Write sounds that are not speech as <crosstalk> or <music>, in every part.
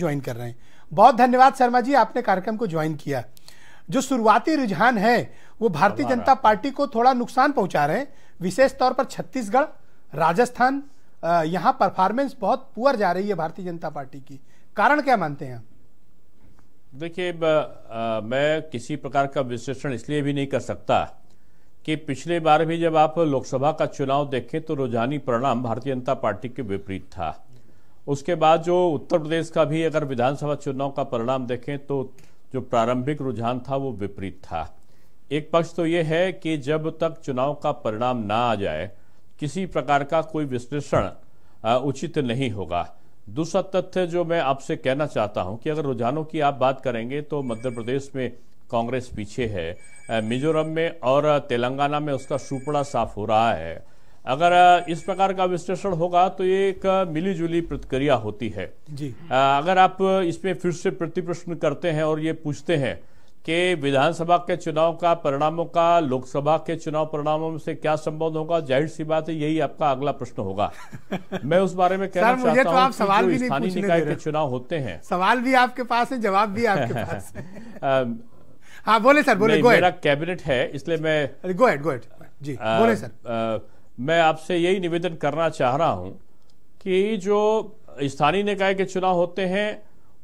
Join कर रहे हैं बहुत धन्यवाद शर्मा जी आपने कार्यक्रम को ज्वाइन किया जो शुरुआती रुझान है वो भारतीय जनता पार्टी को थोड़ा नुकसान पहुंचा रहे हैं विशेष तौर पर छत्तीसगढ़ राजस्थान यहाँ परफॉर्मेंस बहुत पुअर जा रही है भारतीय जनता पार्टी की कारण क्या मानते हैं देखिए मैं किसी प्रकार का विश्लेषण इसलिए भी नहीं कर सकता कि पिछले बार भी जब आप लोकसभा का चुनाव देखें तो रुझानी परिणाम भारतीय जनता पार्टी के विपरीत था उसके बाद जो उत्तर प्रदेश का भी अगर विधानसभा चुनाव का परिणाम देखें तो जो प्रारंभिक रुझान था वो विपरीत था एक पक्ष तो ये है कि जब तक चुनाव का परिणाम ना आ जाए किसी प्रकार का कोई विश्लेषण उचित नहीं होगा दूसरा तथ्य जो मैं आपसे कहना चाहता हूं कि अगर रुझानों की आप बात करेंगे तो मध्य प्रदेश में कांग्रेस पीछे है मिजोरम में और तेलंगाना में उसका सुपड़ा साफ हो रहा है अगर इस प्रकार का विश्लेषण होगा तो ये एक मिलीजुली प्रतिक्रिया होती है जी अगर आप इसमें फिर से प्रतिप्रश्न करते हैं और ये पूछते हैं कि विधानसभा के चुनाव का परिणामों का लोकसभा के चुनाव परिणामों से क्या संबंध होगा जाहिर सी बात है यही आपका अगला प्रश्न होगा <laughs> मैं उस बारे में कहना चाहता तो हूँ सवाल भी स्थानीय निकाय के चुनाव होते हैं सवाल भी आपके पास है जवाब भी आपके <laughs> पास हाँ बोले सर बोले मेरा कैबिनेट है इसलिए मैं गोएट गोएट जी बोले सर मैं आपसे यही निवेदन करना चाह रहा हूं कि जो स्थानीय निकाय के चुनाव होते हैं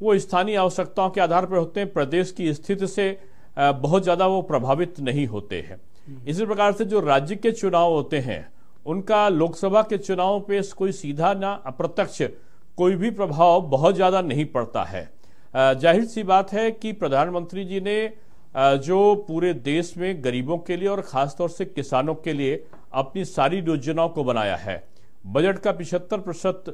वो स्थानीय आवश्यकताओं के आधार पर होते हैं प्रदेश की स्थिति से बहुत ज़्यादा वो प्रभावित नहीं होते हैं हम्म। इसी प्रकार से जो राज्य के चुनाव होते हैं उनका लोकसभा के चुनाव पे कोई सीधा ना अप्रत्यक्ष कोई भी प्रभाव बहुत ज़्यादा नहीं पड़ता है जाहिर सी बात है कि प्रधानमंत्री जी ने जो पूरे देश में गरीबों के लिए और ख़ासतौर से किसानों के लिए अपनी सारी योजनाओं को बनाया है बजट का पिछहत्तर प्रतिशत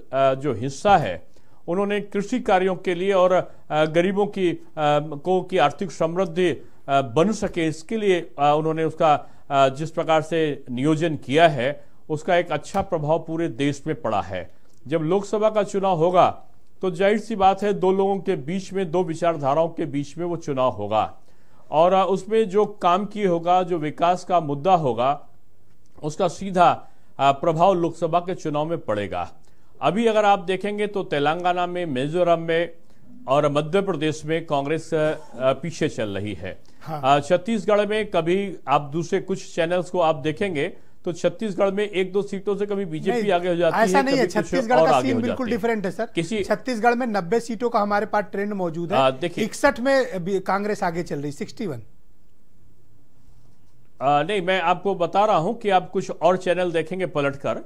जो हिस्सा है उन्होंने कृषि कार्यों के लिए और गरीबों की को की आर्थिक समृद्धि बन सके इसके लिए उन्होंने उसका जिस प्रकार से नियोजन किया है उसका एक अच्छा प्रभाव पूरे देश में पड़ा है जब लोकसभा का चुनाव होगा तो जाहिर सी बात है दो लोगों के बीच में दो विचारधाराओं के बीच में वो चुनाव होगा और उसमें जो काम किए होगा जो विकास का मुद्दा होगा उसका सीधा प्रभाव लोकसभा के चुनाव में पड़ेगा अभी अगर आप देखेंगे तो तेलंगाना में मिजोरम में और मध्य प्रदेश में कांग्रेस पीछे चल रही है हाँ। छत्तीसगढ़ में कभी आप दूसरे कुछ चैनल्स को आप देखेंगे तो छत्तीसगढ़ में एक दो सीटों से कभी बीजेपी आगे हो जाती ऐसा है नहीं है छत्तीसगढ़ का सीन बिल्कुल डिफरेंट है सर किसी छत्तीसगढ़ में नब्बे सीटों का हमारे पास ट्रेंड मौजूद है इकसठ में कांग्रेस आगे चल रही सिक्सटी वन आ, नहीं मैं आपको बता रहा हूं कि आप कुछ और चैनल देखेंगे पलट कर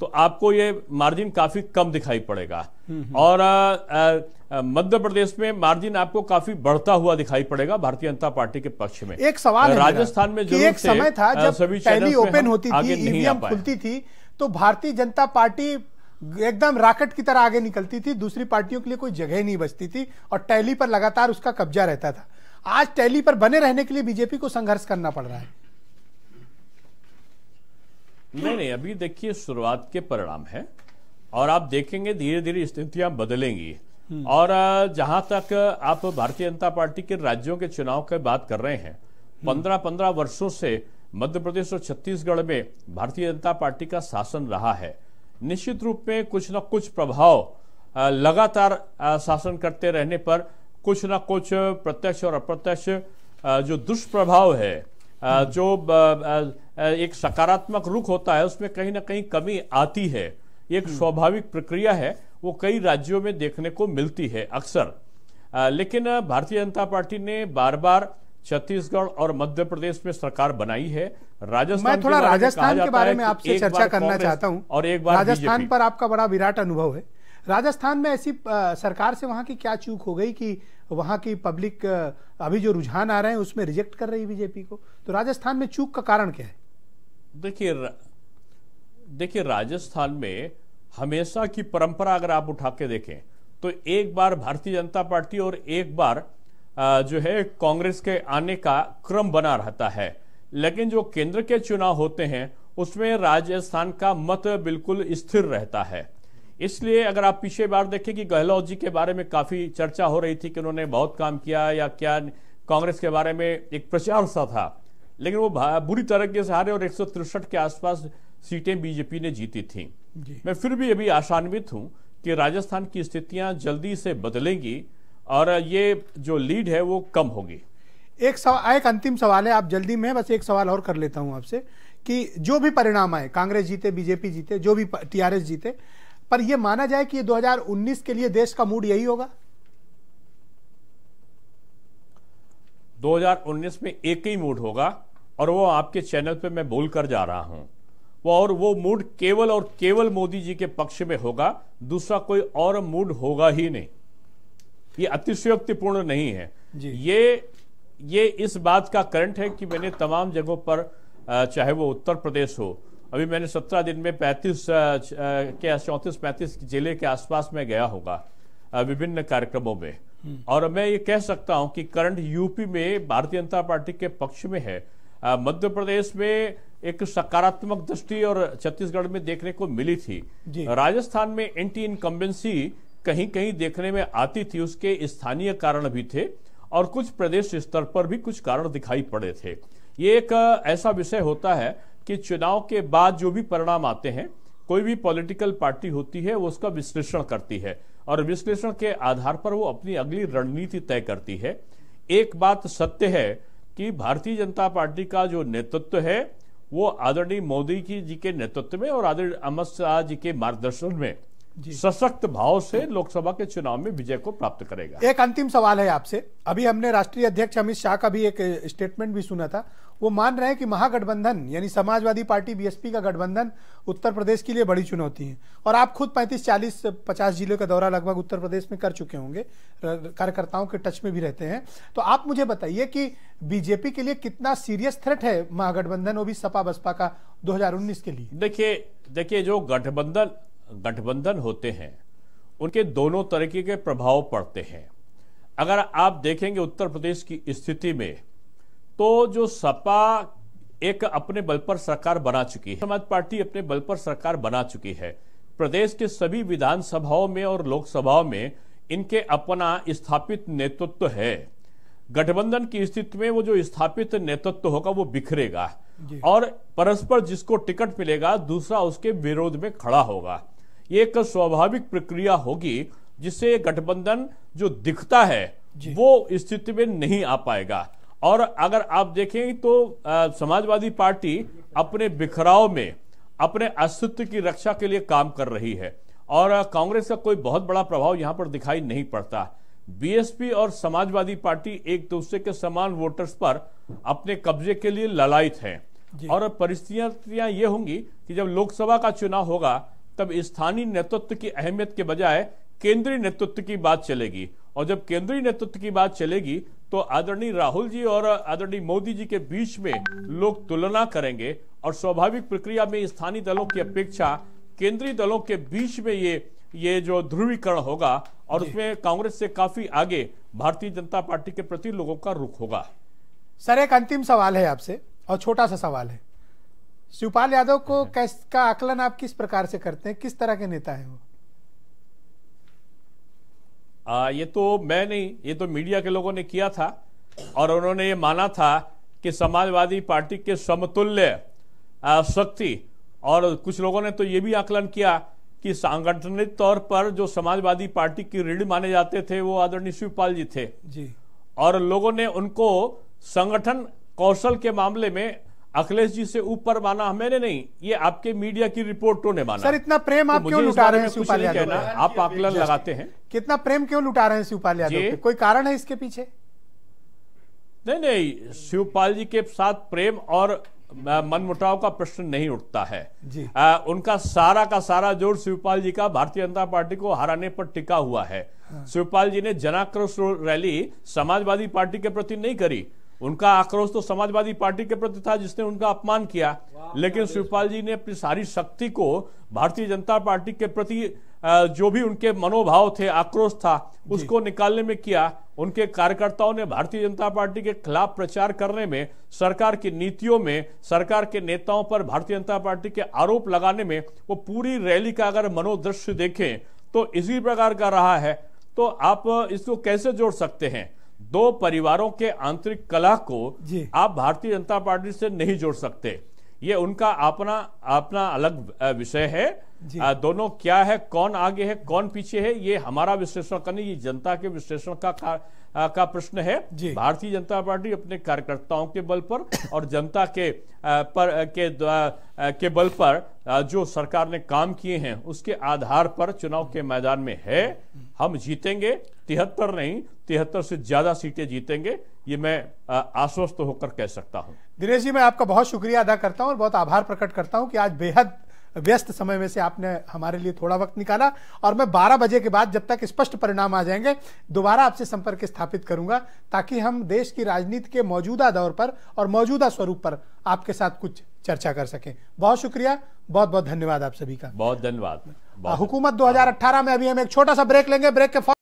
तो आपको ये मार्जिन काफी कम दिखाई पड़ेगा हम्म, हम्म। और मध्य प्रदेश में मार्जिन आपको काफी बढ़ता हुआ दिखाई पड़ेगा भारतीय जनता पार्टी के पक्ष में एक सवाल राजस्थान में जो एक समय था जब सभी पहली ओपन होती थी खुलती थी तो भारतीय जनता पार्टी एकदम राकेट की तरह आगे निकलती थी दूसरी पार्टियों के लिए कोई जगह नहीं बचती थी और टैली पर लगातार उसका कब्जा रहता था आज टैली पर बने रहने के लिए बीजेपी को संघर्ष करना पड़ रहा है नहीं नहीं अभी देखिए शुरुआत के परिणाम है और आप देखेंगे धीरे धीरे स्थितियां बदलेंगी हम्म। और जहां तक आप भारतीय जनता पार्टी के राज्यों के चुनाव की बात कर रहे हैं हम्म। पंद्रह पंद्रह वर्षों से मध्य प्रदेश और छत्तीसगढ़ में भारतीय जनता पार्टी का शासन रहा है निश्चित रूप में कुछ ना कुछ प्रभाव लगातार शासन करते रहने पर कुछ ना कुछ प्रत्यक्ष और अप्रत्यक्ष जो दुष्प्रभाव है जो एक सकारात्मक रुख होता है उसमें कहीं ना कहीं कमी आती है एक हम्म। स्वाभाविक प्रक्रिया है वो कई राज्यों में देखने को मिलती है अक्सर लेकिन भारतीय जनता पार्टी ने बार बार छत्तीसगढ़ और मध्य प्रदेश में सरकार बनाई है राजस्थान मैं थोड़ा राजस्थान के बारे में आपसे चर्चा करना चाहता हूं और एक बार राजस्थान पर आपका बड़ा विराट अनुभव है राजस्थान में ऐसी सरकार से वहां की क्या चूक हो गई कि वहां की पब्लिक अभी जो रुझान आ रहे हैं उसमें रिजेक्ट कर रही है बीजेपी को तो राजस्थान में चूक का कारण क्या है देखिए देखिए राजस्थान में हमेशा की परंपरा अगर आप उठा के देखें तो एक बार भारतीय जनता पार्टी और एक बार जो है कांग्रेस के आने का क्रम बना रहता है लेकिन जो केंद्र के चुनाव होते हैं उसमें राजस्थान का मत बिल्कुल स्थिर रहता है इसलिए अगर आप पिछले बार देखें कि गहलोत जी के बारे में काफ़ी चर्चा हो रही थी कि उन्होंने बहुत काम किया या क्या कांग्रेस के बारे में एक प्रचार सा था लेकिन वो बुरी तरीके से हारे और एक के आसपास सीटें बीजेपी ने जीती थी जी। मैं फिर भी अभी आशान्वित हूँ कि राजस्थान की स्थितियां जल्दी से बदलेंगी और ये जो लीड है वो कम होगी एक सवाल एक अंतिम सवाल है आप जल्दी में बस एक सवाल और कर लेता हूं आपसे कि जो भी परिणाम आए कांग्रेस जीते बीजेपी जीते जो भी टीआरएस जीते पर यह माना जाए कि 2019 के लिए देश का मूड यही होगा 2019 में एक ही मूड होगा और वो आपके चैनल पे मैं बोल कर जा रहा हूं वो और वो मूड केवल और केवल मोदी जी के पक्ष में होगा दूसरा कोई और मूड होगा ही नहीं ये अतिशयोक्तिपूर्ण नहीं है ये ये इस बात का करंट है कि मैंने तमाम जगहों पर चाहे वो उत्तर प्रदेश हो अभी मैंने सत्रह दिन में पैंतीस के चौंतीस पैंतीस जिले के आसपास में गया होगा विभिन्न कार्यक्रमों में हम्म। और मैं ये कह सकता हूं कि करंट यूपी में भारतीय जनता पार्टी के पक्ष में है मध्य प्रदेश में एक सकारात्मक दृष्टि और छत्तीसगढ़ में देखने को मिली थी राजस्थान में एंटी इनकम्बेंसी कहीं कहीं देखने में आती थी उसके स्थानीय कारण भी थे और कुछ प्रदेश स्तर पर भी कुछ कारण दिखाई पड़े थे ये एक ऐसा विषय होता है कि चुनाव के बाद जो भी परिणाम आते हैं कोई भी पॉलिटिकल पार्टी होती है वो उसका विश्लेषण करती है और विश्लेषण के आधार पर वो अपनी अगली रणनीति तय करती है एक बात सत्य है कि भारतीय जनता पार्टी का जो नेतृत्व है वो आदरणीय मोदी की जी के नेतृत्व में और आदरणीय अमित शाह जी के मार्गदर्शन में सशक्त भाव से लोकसभा के चुनाव में विजय को प्राप्त करेगा एक अंतिम सवाल है आपसे अभी हमने राष्ट्रीय अध्यक्ष अमित शाह का भी एक स्टेटमेंट भी सुना था वो मान रहे हैं कि महागठबंधन यानी समाजवादी पार्टी बीएसपी का गठबंधन उत्तर प्रदेश के लिए बड़ी चुनौती है और आप खुद पैंतीस चालीस पचास जिले का दौरा लगभग उत्तर प्रदेश में कर चुके होंगे कार्यकर्ताओं के टच में भी रहते हैं तो आप मुझे बताइए कि बीजेपी के लिए कितना सीरियस थ्रेट है महागठबंधन वो भी सपा बसपा का 2019 के लिए देखिए देखिए जो गठबंधन गठबंधन होते हैं उनके दोनों तरीके के प्रभाव पड़ते हैं अगर आप देखेंगे उत्तर प्रदेश की स्थिति में तो जो सपा एक अपने बल पर सरकार बना चुकी है समाज पार्टी अपने बल पर सरकार बना चुकी है प्रदेश के सभी विधानसभाओं में और लोकसभाओं में इनके अपना स्थापित नेतृत्व है गठबंधन की स्थिति में वो जो स्थापित नेतृत्व होगा वो बिखरेगा और परस्पर जिसको टिकट मिलेगा दूसरा उसके विरोध में खड़ा होगा ये एक स्वाभाविक प्रक्रिया होगी जिससे गठबंधन जो दिखता है वो स्थिति में नहीं आ पाएगा और अगर आप देखें तो आ, समाजवादी पार्टी अपने बिखराव में अपने अस्तित्व की रक्षा के लिए काम कर रही है और कांग्रेस का कोई बहुत बड़ा प्रभाव यहां पर दिखाई नहीं पड़ता बीएसपी और समाजवादी पार्टी एक दूसरे के समान वोटर्स पर अपने कब्जे के लिए ललायत हैं और परिस्थितियां ये होंगी कि जब लोकसभा का चुनाव होगा तब स्थानीय नेतृत्व की अहमियत के बजाय केंद्रीय नेतृत्व की बात चलेगी और जब केंद्रीय नेतृत्व की बात चलेगी तो आदरणीय राहुल जी और आदरणीय मोदी जी के बीच में लोग तुलना करेंगे और स्वाभाविक प्रक्रिया में स्थानीय दलों की अपेक्षा केंद्रीय दलों के बीच में ये ये जो ध्रुवीकरण होगा और उसमें कांग्रेस से काफी आगे भारतीय जनता पार्टी के प्रति लोगों का रुख होगा सर एक अंतिम सवाल है आपसे और छोटा सा सवाल है शिवपाल यादव को कैस का आकलन आप किस प्रकार से करते हैं किस तरह के नेता है वो आ, ये तो मैं नहीं ये तो मीडिया के लोगों ने किया था और उन्होंने ये माना था कि समाजवादी पार्टी के समतुल्य शक्ति और कुछ लोगों ने तो ये भी आकलन किया कि सांगठनिक तौर पर जो समाजवादी पार्टी की रीढ़ माने जाते थे वो आदरणीय शिवपाल जी थे जी और लोगों ने उनको संगठन कौशल के मामले में अखिलेश जी से ऊपर माना मैंने नहीं ये आपके मीडिया की रिपोर्टों ने माना सर इतना प्रेम तो आप तो क्यों लुटा रहे हैं शिवपाल यादव कहना आप आकलन लगाते हैं कितना प्रेम क्यों लुटा रहे हैं शिवपाल यादव कोई कारण है इसके पीछे नहीं नहीं शिवपाल जी के साथ प्रेम और मनमुटाव का प्रश्न नहीं उठता है जी। आ, उनका सारा का सारा जोर शिवपाल जी का भारतीय जनता पार्टी को हराने पर टिका हुआ है हाँ। शिवपाल जी ने जनाक्रोश रैली समाजवादी पार्टी के प्रति नहीं करी उनका आक्रोश तो समाजवादी पार्टी के प्रति था जिसने उनका अपमान किया लेकिन शिवपाल जी ने अपनी सारी शक्ति को भारतीय जनता पार्टी के प्रति जो भी उनके मनोभाव थे आक्रोश था उसको निकालने में किया उनके कार्यकर्ताओं ने भारतीय जनता पार्टी के खिलाफ प्रचार करने में सरकार की नीतियों में सरकार के नेताओं पर भारतीय जनता पार्टी के आरोप लगाने में वो पूरी रैली का अगर मनोदृश्य देखें तो इसी प्रकार का रहा है तो आप इसको कैसे जोड़ सकते हैं दो परिवारों के आंतरिक कलह को आप भारतीय जनता पार्टी से नहीं जोड़ सकते ये उनका अपना अपना अलग विषय है दोनों क्या है कौन आगे है कौन पीछे है ये हमारा विश्लेषण करने ये जनता के विश्लेषण का, का का प्रश्न है भारतीय जनता पार्टी अपने कार्यकर्ताओं के बल पर और जनता के पर के के बल पर जो सरकार ने काम किए हैं उसके आधार पर चुनाव के मैदान में है हम जीतेंगे तिहत्तर नहीं तिहत्तर से ज्यादा सीटें जीतेंगे ये मैं आश्वस्त होकर कह सकता हूँ दिनेश जी मैं आपका बहुत शुक्रिया अदा करता हूँ और बहुत आभार प्रकट करता हूँ कि आज बेहद व्यस्त समय में से आपने हमारे लिए थोड़ा वक्त निकाला और मैं 12 बजे के बाद जब तक स्पष्ट परिणाम आ जाएंगे दोबारा आपसे संपर्क स्थापित करूंगा ताकि हम देश की राजनीति के मौजूदा दौर पर और मौजूदा स्वरूप पर आपके साथ कुछ चर्चा कर सकें बहुत शुक्रिया बहुत बहुत धन्यवाद आप सभी का बहुत धन्यवाद हुकूमत दो में अभी हम एक छोटा सा ब्रेक लेंगे ब्रेक के